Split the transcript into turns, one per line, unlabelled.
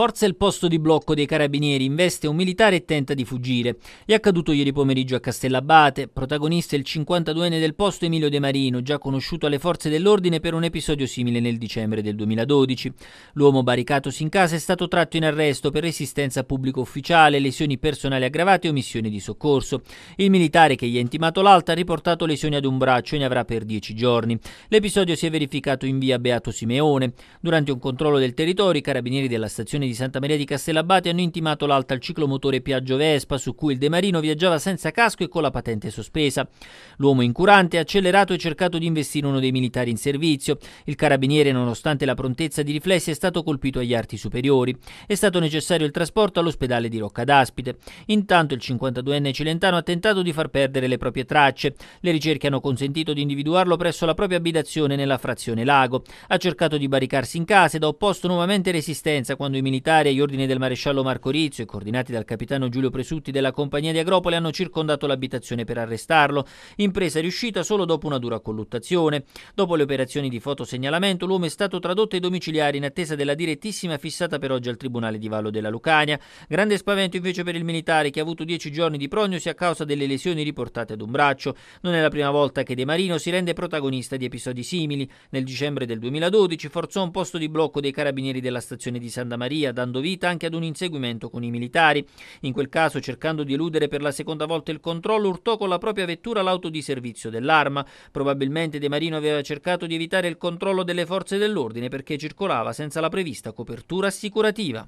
Forza il posto di blocco dei carabinieri, investe un militare e tenta di fuggire. È accaduto ieri pomeriggio a Castellabate, protagonista il 52enne del posto Emilio De Marino, già conosciuto alle forze dell'ordine per un episodio simile nel dicembre del 2012. L'uomo barricatosi in casa è stato tratto in arresto per resistenza a pubblico ufficiale, lesioni personali aggravate e omissione di soccorso. Il militare che gli ha intimato l'alta ha riportato lesioni ad un braccio e ne avrà per dieci giorni. L'episodio si è verificato in via Beato Simeone. Durante un controllo del territorio, i carabinieri della stazione di Santa Maria di Castellabate hanno intimato l'alta al ciclomotore Piaggio Vespa su cui il demarino viaggiava senza casco e con la patente sospesa. L'uomo incurante ha accelerato e cercato di investire uno dei militari in servizio. Il carabiniere, nonostante la prontezza di riflessi, è stato colpito agli arti superiori. È stato necessario il trasporto all'ospedale di Rocca d'Aspite. Intanto il 52enne cilentano ha tentato di far perdere le proprie tracce. Le ricerche hanno consentito di individuarlo presso la propria abitazione nella frazione Lago. Ha cercato di barricarsi in casa ed ha opposto nuovamente resistenza quando i militari militari agli ordini del maresciallo Marco Rizzo e coordinati dal capitano Giulio Presutti della compagnia di Agropoli hanno circondato l'abitazione per arrestarlo, impresa riuscita solo dopo una dura colluttazione. Dopo le operazioni di fotosegnalamento l'uomo è stato tradotto ai domiciliari in attesa della direttissima fissata per oggi al Tribunale di Vallo della Lucania. Grande spavento invece per il militare che ha avuto dieci giorni di prognosi a causa delle lesioni riportate ad un braccio. Non è la prima volta che De Marino si rende protagonista di episodi simili. Nel dicembre del 2012 forzò un posto di blocco dei carabinieri della stazione di Santa Maria via, dando vita anche ad un inseguimento con i militari. In quel caso, cercando di eludere per la seconda volta il controllo, urtò con la propria vettura l'auto di servizio dell'arma. Probabilmente De Marino aveva cercato di evitare il controllo delle forze dell'ordine perché circolava senza la prevista copertura assicurativa.